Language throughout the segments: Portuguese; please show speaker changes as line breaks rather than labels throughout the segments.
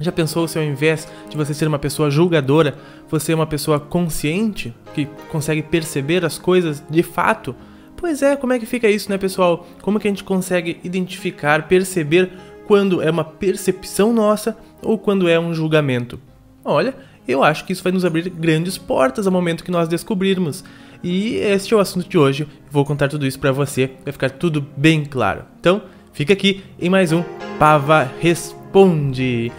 Já pensou se ao invés de você ser uma pessoa julgadora, você é uma pessoa consciente, que consegue perceber as coisas de fato? Pois é, como é que fica isso, né, pessoal? Como que a gente consegue identificar, perceber quando é uma percepção nossa ou quando é um julgamento? Olha, eu acho que isso vai nos abrir grandes portas ao momento que nós descobrirmos. E este é o assunto de hoje. Vou contar tudo isso para você, vai ficar tudo bem claro. Então, fica aqui em mais um Pava Responde.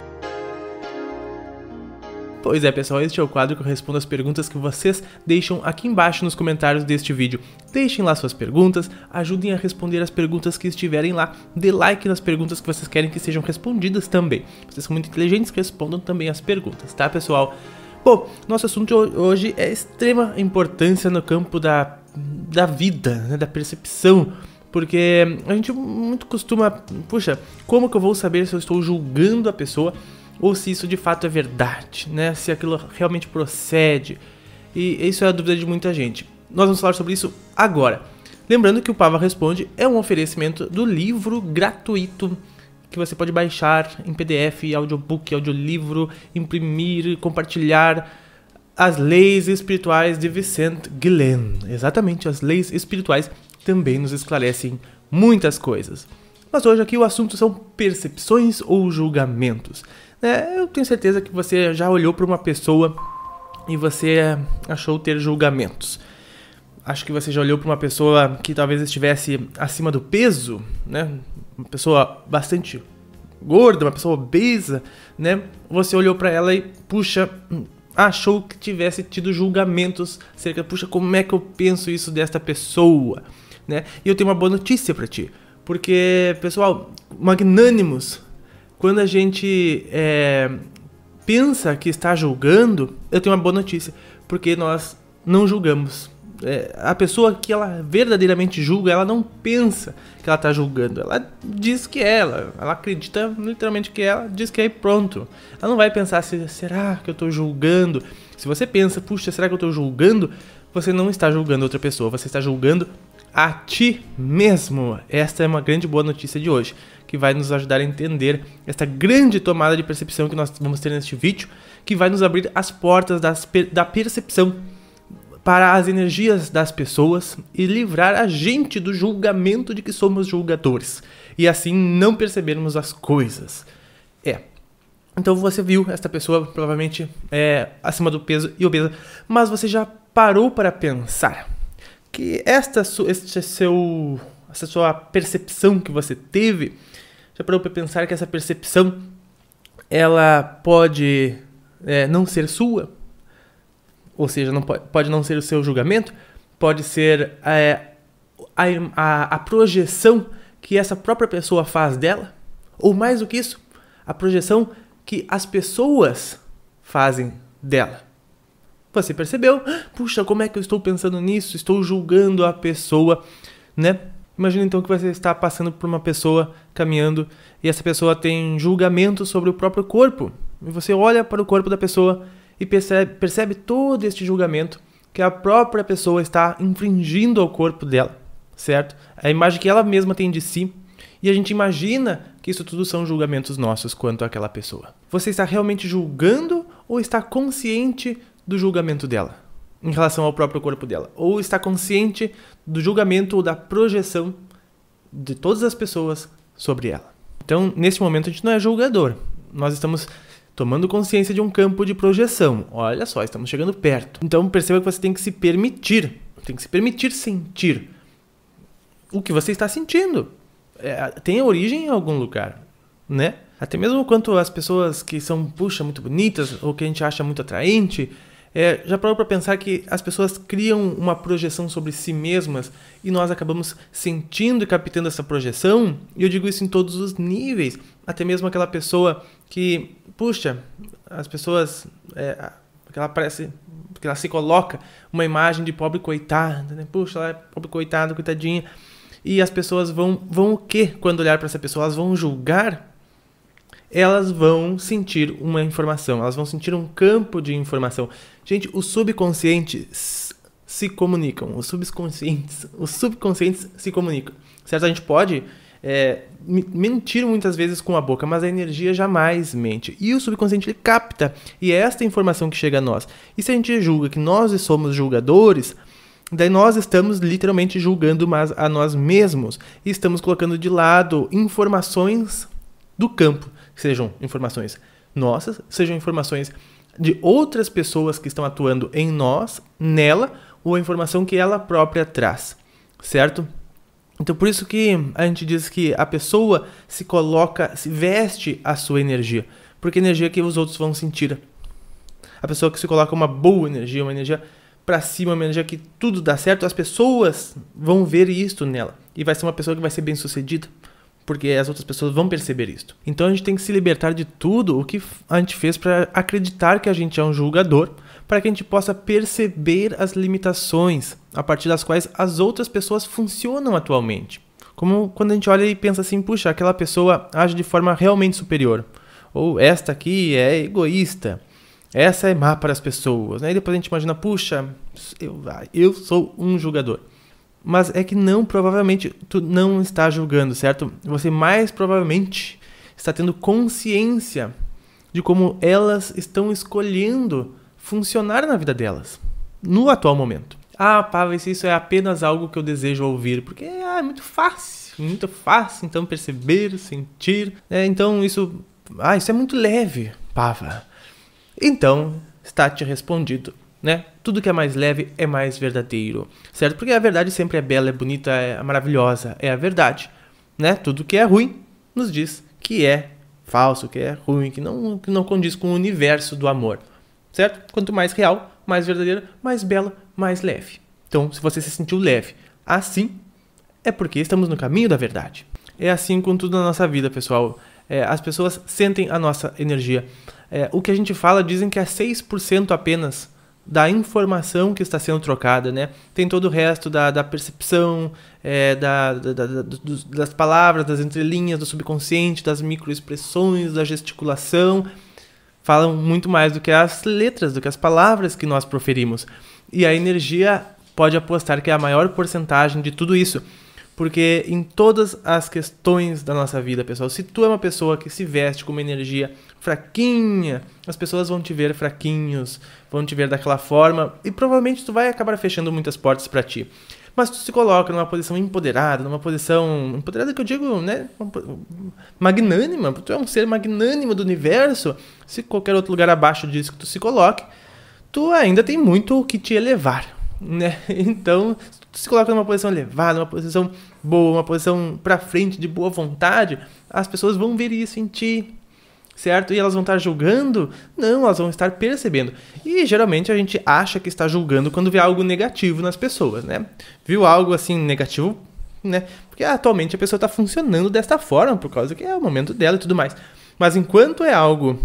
Pois é, pessoal, este é o quadro que eu respondo as perguntas que vocês deixam aqui embaixo nos comentários deste vídeo. Deixem lá suas perguntas, ajudem a responder as perguntas que estiverem lá, dê like nas perguntas que vocês querem que sejam respondidas também. Vocês são muito inteligentes, respondam também as perguntas, tá, pessoal? Bom, nosso assunto hoje é extrema importância no campo da, da vida, né, da percepção porque a gente muito costuma, puxa, como que eu vou saber se eu estou julgando a pessoa ou se isso de fato é verdade, né? Se aquilo realmente procede. E isso é a dúvida de muita gente. Nós vamos falar sobre isso agora. Lembrando que o Pava Responde é um oferecimento do livro gratuito que você pode baixar em PDF, audiobook, audiolivro, imprimir, compartilhar as leis espirituais de Vicente Guillen. Exatamente, as leis espirituais também nos esclarecem muitas coisas. Mas hoje aqui o assunto são percepções ou julgamentos. É, eu tenho certeza que você já olhou para uma pessoa e você achou ter julgamentos. Acho que você já olhou para uma pessoa que talvez estivesse acima do peso, né? Uma pessoa bastante gorda, uma pessoa obesa, né? Você olhou para ela e puxa, hum, achou que tivesse tido julgamentos cerca, puxa, como é que eu penso isso desta pessoa, né? E eu tenho uma boa notícia para ti, porque pessoal, magnânimos quando a gente é, pensa que está julgando, eu tenho uma boa notícia, porque nós não julgamos. É, a pessoa que ela verdadeiramente julga, ela não pensa que ela está julgando. Ela diz que é, ela, ela acredita literalmente que é, ela diz que é e pronto. Ela não vai pensar se será que eu estou julgando. Se você pensa, puxa, será que eu estou julgando? Você não está julgando outra pessoa, você está julgando a ti mesmo. Esta é uma grande boa notícia de hoje que vai nos ajudar a entender esta grande tomada de percepção que nós vamos ter neste vídeo, que vai nos abrir as portas das, da percepção para as energias das pessoas e livrar a gente do julgamento de que somos julgadores e assim não percebermos as coisas. É. Então você viu esta pessoa provavelmente é, acima do peso e obesa, mas você já parou para pensar que esta este seu essa sua percepção que você teve já parou para pensar que essa percepção ela pode é, não ser sua? Ou seja, não pode, pode não ser o seu julgamento, pode ser é, a, a, a projeção que essa própria pessoa faz dela, ou mais do que isso, a projeção que as pessoas fazem dela. Você percebeu? Puxa, como é que eu estou pensando nisso? Estou julgando a pessoa, né? Imagina então que você está passando por uma pessoa caminhando e essa pessoa tem julgamento sobre o próprio corpo. E você olha para o corpo da pessoa e percebe, percebe todo este julgamento que a própria pessoa está infringindo ao corpo dela, certo? É a imagem que ela mesma tem de si e a gente imagina que isso tudo são julgamentos nossos quanto àquela pessoa. Você está realmente julgando ou está consciente do julgamento dela? em relação ao próprio corpo dela, ou está consciente do julgamento ou da projeção de todas as pessoas sobre ela. Então, nesse momento, a gente não é julgador, nós estamos tomando consciência de um campo de projeção. Olha só, estamos chegando perto. Então, perceba que você tem que se permitir, tem que se permitir sentir o que você está sentindo. É, tem origem em algum lugar, né? Até mesmo quanto as pessoas que são, puxa, muito bonitas, ou que a gente acha muito atraente, é, já parou para pensar que as pessoas criam uma projeção sobre si mesmas e nós acabamos sentindo e captando essa projeção? E eu digo isso em todos os níveis, até mesmo aquela pessoa que, puxa, as pessoas, é, ela parece, que ela se coloca uma imagem de pobre coitada, né? puxa, ela é pobre coitada, coitadinha. E as pessoas vão, vão o quê quando olhar para essa pessoa? Elas vão julgar elas vão sentir uma informação, elas vão sentir um campo de informação. Gente, os subconscientes se comunicam. Os subconscientes, os subconscientes se comunicam. Certo? A gente pode é, mentir muitas vezes com a boca, mas a energia jamais mente. E o subconsciente ele capta, e é esta informação que chega a nós. E se a gente julga que nós somos julgadores, daí nós estamos literalmente julgando mas a nós mesmos. E estamos colocando de lado informações do campo, sejam informações nossas, sejam informações de outras pessoas que estão atuando em nós, nela, ou a informação que ela própria traz, certo? Então por isso que a gente diz que a pessoa se coloca, se veste a sua energia, porque energia que os outros vão sentir. A pessoa que se coloca uma boa energia, uma energia para cima, uma energia que tudo dá certo, as pessoas vão ver isso nela e vai ser uma pessoa que vai ser bem-sucedida porque as outras pessoas vão perceber isso. Então a gente tem que se libertar de tudo o que a gente fez para acreditar que a gente é um julgador, para que a gente possa perceber as limitações a partir das quais as outras pessoas funcionam atualmente. Como quando a gente olha e pensa assim, puxa, aquela pessoa age de forma realmente superior. Ou esta aqui é egoísta. Essa é má para as pessoas. E depois a gente imagina, puxa, eu, eu sou um julgador mas é que não provavelmente tu não está julgando, certo? Você mais provavelmente está tendo consciência de como elas estão escolhendo funcionar na vida delas, no atual momento. Ah, Pavel, isso é apenas algo que eu desejo ouvir, porque ah, é muito fácil, muito fácil, então perceber, sentir, né? Então isso, ah, isso é muito leve, Pava. Então está te respondido né? Tudo que é mais leve é mais verdadeiro, certo? Porque a verdade sempre é bela, é bonita, é maravilhosa, é a verdade, né? Tudo que é ruim nos diz que é falso, que é ruim, que não, que não condiz com o universo do amor, certo? Quanto mais real, mais verdadeira, mais bela, mais leve. Então, se você se sentiu leve assim, é porque estamos no caminho da verdade. É assim com tudo na nossa vida, pessoal. É, as pessoas sentem a nossa energia. É, o que a gente fala dizem que é 6% apenas da informação que está sendo trocada, né? Tem todo o resto da, da percepção, é, da, da, da das palavras, das entrelinhas, do subconsciente, das microexpressões, da gesticulação. Falam muito mais do que as letras, do que as palavras que nós proferimos. E a energia pode apostar que é a maior porcentagem de tudo isso porque em todas as questões da nossa vida, pessoal, se tu é uma pessoa que se veste com uma energia fraquinha, as pessoas vão te ver fraquinhos, vão te ver daquela forma e provavelmente tu vai acabar fechando muitas portas para ti. Mas tu se coloca numa posição empoderada, numa posição empoderada que eu digo, né, magnânima, tu é um ser magnânimo do universo, se qualquer outro lugar abaixo disso que tu se coloque, tu ainda tem muito o que te elevar, né? Então, se tu se coloca numa posição elevada, numa posição boa, uma posição para frente de boa vontade, as pessoas vão ver isso em ti, certo? E elas vão estar julgando? Não, elas vão estar percebendo. E geralmente a gente acha que está julgando quando vê algo negativo nas pessoas, né? Viu algo assim negativo, né? Porque atualmente a pessoa está funcionando desta forma por causa que é o momento dela e tudo mais. Mas enquanto é algo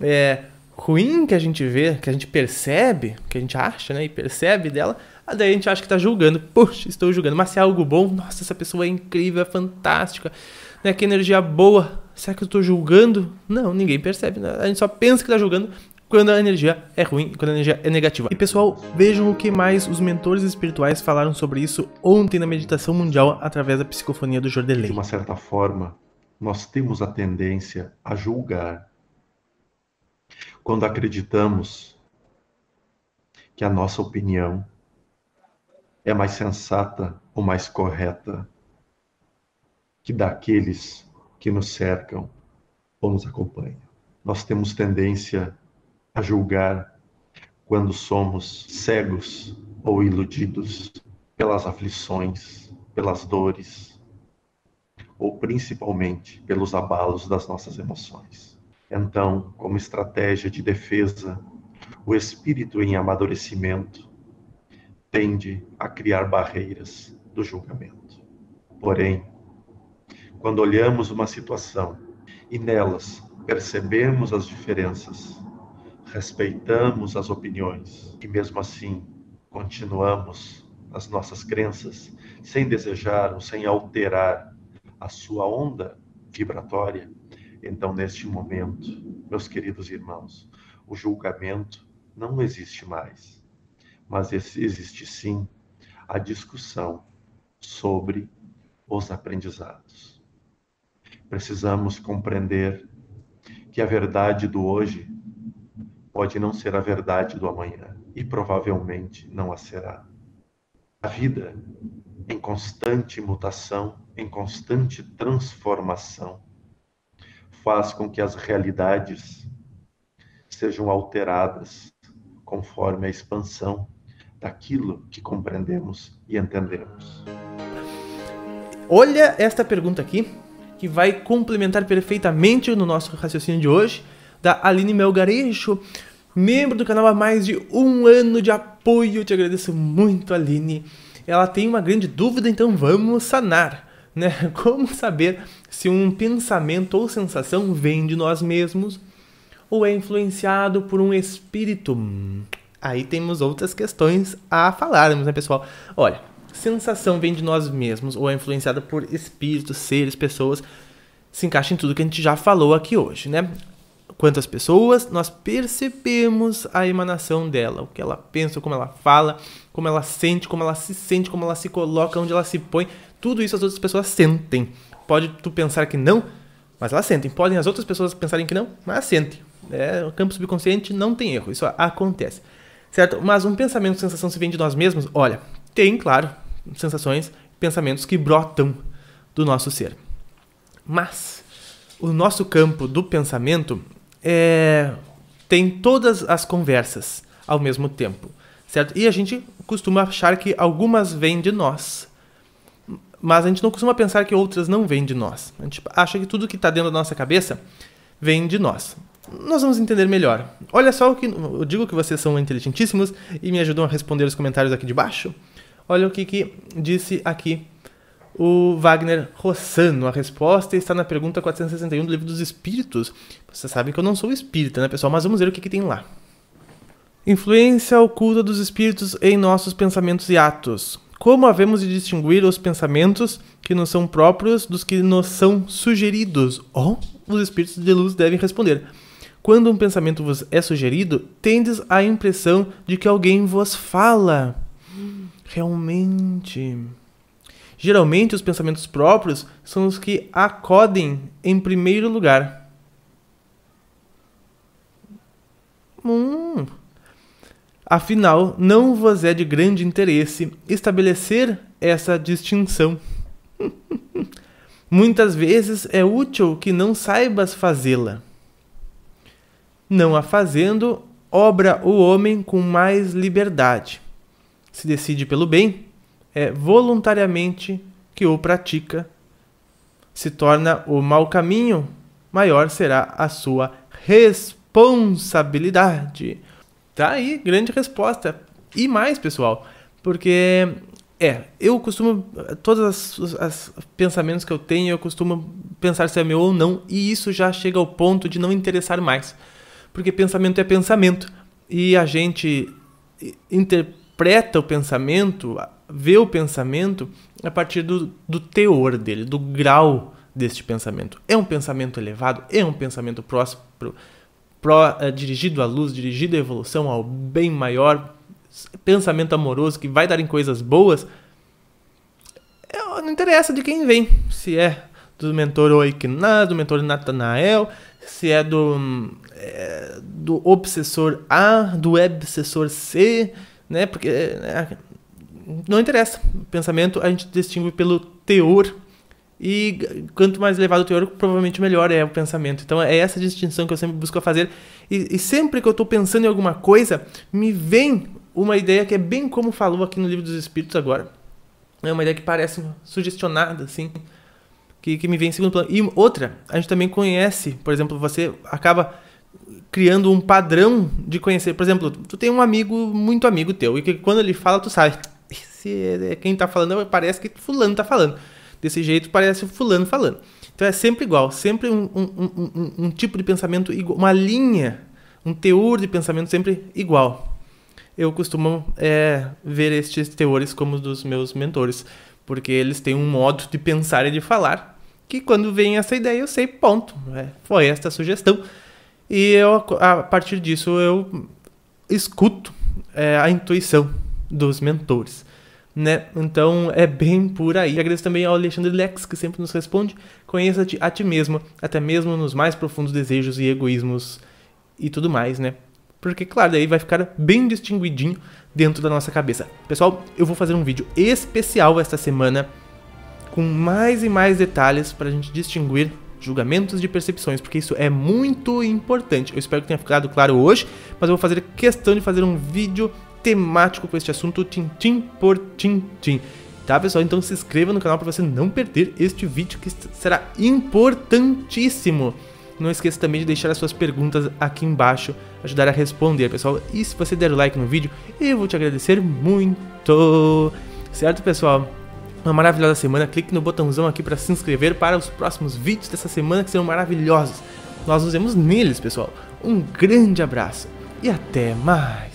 é, ruim que a gente vê, que a gente percebe, que a gente acha, né? E percebe dela, ah, daí a gente acha que tá julgando. Poxa, estou julgando. Mas se é algo bom, nossa, essa pessoa é incrível, é fantástica. Né? Que energia boa. Será que eu estou julgando? Não, ninguém percebe. Né? A gente só pensa que tá julgando quando a energia é ruim, quando a energia é negativa. E pessoal, vejam o que mais os mentores espirituais falaram sobre isso ontem na meditação mundial através da psicofonia do
Jordelei. De uma certa forma, nós temos a tendência a julgar quando acreditamos que a nossa opinião é mais sensata ou mais correta que daqueles que nos cercam ou nos acompanham. Nós temos tendência a julgar quando somos cegos ou iludidos pelas aflições, pelas dores, ou principalmente pelos abalos das nossas emoções. Então, como estratégia de defesa, o espírito em amadurecimento tende a criar barreiras do julgamento. Porém, quando olhamos uma situação e nelas percebemos as diferenças, respeitamos as opiniões e mesmo assim continuamos as nossas crenças sem desejar ou sem alterar a sua onda vibratória, então neste momento, meus queridos irmãos, o julgamento não existe mais mas existe sim a discussão sobre os aprendizados. Precisamos compreender que a verdade do hoje pode não ser a verdade do amanhã e provavelmente não a será. A vida em constante mutação, em constante transformação, faz com que as realidades sejam alteradas conforme a expansão daquilo que compreendemos e entendemos.
Olha esta pergunta aqui, que vai complementar perfeitamente no nosso raciocínio de hoje, da Aline Melgarejo, membro do canal há mais de um ano de apoio. Eu te agradeço muito, Aline. Ela tem uma grande dúvida, então vamos sanar. Né? Como saber se um pensamento ou sensação vem de nós mesmos ou é influenciado por um espírito? aí temos outras questões a falarmos, né, pessoal? Olha, sensação vem de nós mesmos ou é influenciada por espíritos, seres, pessoas. Se encaixa em tudo que a gente já falou aqui hoje, né? às pessoas nós percebemos a emanação dela, o que ela pensa, como ela fala, como ela sente, como ela se sente, como ela se coloca, onde ela se põe, tudo isso as outras pessoas sentem. Pode tu pensar que não, mas elas sentem. Podem as outras pessoas pensarem que não, mas sentem. É, o campo subconsciente não tem erro, isso acontece certo? Mas um pensamento, sensação se vem de nós mesmos? Olha, tem, claro, sensações, pensamentos que brotam do nosso ser. Mas o nosso campo do pensamento é, tem todas as conversas ao mesmo tempo, certo? E a gente costuma achar que algumas vêm de nós, mas a gente não costuma pensar que outras não vêm de nós. A gente acha que tudo que está dentro da nossa cabeça vem de nós nós vamos entender melhor. Olha só o que. Eu digo que vocês são inteligentíssimos e me ajudam a responder os comentários aqui de baixo. Olha o que, que disse aqui o Wagner Rossano. A resposta está na pergunta 461 do Livro dos Espíritos. Você sabe que eu não sou espírita, né, pessoal? Mas vamos ver o que, que tem lá. Influência oculta dos espíritos em nossos pensamentos e atos. Como havemos de distinguir os pensamentos que nos são próprios dos que nos são sugeridos? Oh, os espíritos de luz devem responder. Quando um pensamento vos é sugerido, tendes a impressão de que alguém vos fala. Realmente. Geralmente, os pensamentos próprios são os que acodem em primeiro lugar. Hum. Afinal, não vos é de grande interesse estabelecer essa distinção. Muitas vezes é útil que não saibas fazê-la. Não a fazendo, obra o homem com mais liberdade. Se decide pelo bem, é voluntariamente que o pratica. Se torna o mau caminho, maior será a sua responsabilidade. Tá aí, grande resposta. E mais, pessoal, porque é, eu costumo. Todos os pensamentos que eu tenho, eu costumo pensar se é meu ou não, e isso já chega ao ponto de não interessar mais porque pensamento é pensamento. E a gente interpreta o pensamento, vê o pensamento a partir do, do teor dele, do grau deste pensamento. É um pensamento elevado? É um pensamento próspero? é, dirigido à luz, dirigido à evolução, ao bem maior, pensamento amoroso que vai dar em coisas boas? É, não interessa de quem vem, se é do mentor Oiknaz, do mentor Natanael, se é do hum, é, do obsessor A, do obsessor C, né? Porque é, não interessa. Pensamento a gente distingue pelo teor e quanto mais elevado o teor, provavelmente melhor é o pensamento. Então é essa distinção que eu sempre busco fazer. E, e sempre que eu estou pensando em alguma coisa, me vem uma ideia que é bem como falou aqui no Livro dos Espíritos agora. É uma ideia que parece sugestionada, assim, que, que me vem em segundo plano. E outra, a gente também conhece, por exemplo, você acaba criando um padrão de conhecer. Por exemplo, tu tem um amigo, muito amigo teu, e que quando ele fala, tu sabe, esse, é quem tá falando parece que fulano tá falando. Desse jeito parece fulano falando. Então é sempre igual, sempre um, um, um, um tipo de pensamento, igual, uma linha, um teor de pensamento sempre igual. Eu costumo é, ver estes teores como dos meus mentores, porque eles têm um modo de pensar e de falar que quando vem essa ideia eu sei, ponto. É, foi esta a sugestão. E eu, a partir disso, eu escuto é, a intuição dos mentores. Né? Então é bem por aí. agradeço também ao Alexandre Lex, que sempre nos responde: conheça-te a ti mesmo, até mesmo nos mais profundos desejos e egoísmos e tudo mais, né? Porque, claro, daí vai ficar bem distinguidinho dentro da nossa cabeça. Pessoal, eu vou fazer um vídeo especial esta semana com mais e mais detalhes para a gente distinguir julgamentos de percepções, porque isso é muito importante. Eu espero que tenha ficado claro hoje, mas eu vou fazer questão de fazer um vídeo temático com este assunto, tim-tim por tim-tim. Tá, pessoal? Então se inscreva no canal para você não perder este vídeo que será importantíssimo. Não esqueça também de deixar as suas perguntas aqui embaixo, ajudar a responder, pessoal. E se você der o like no vídeo, eu vou te agradecer muito. Certo, pessoal? uma maravilhosa semana. Clique no botãozão aqui para se inscrever para os próximos vídeos dessa semana que serão maravilhosos. Nós nos vemos neles, pessoal. Um grande abraço e até mais.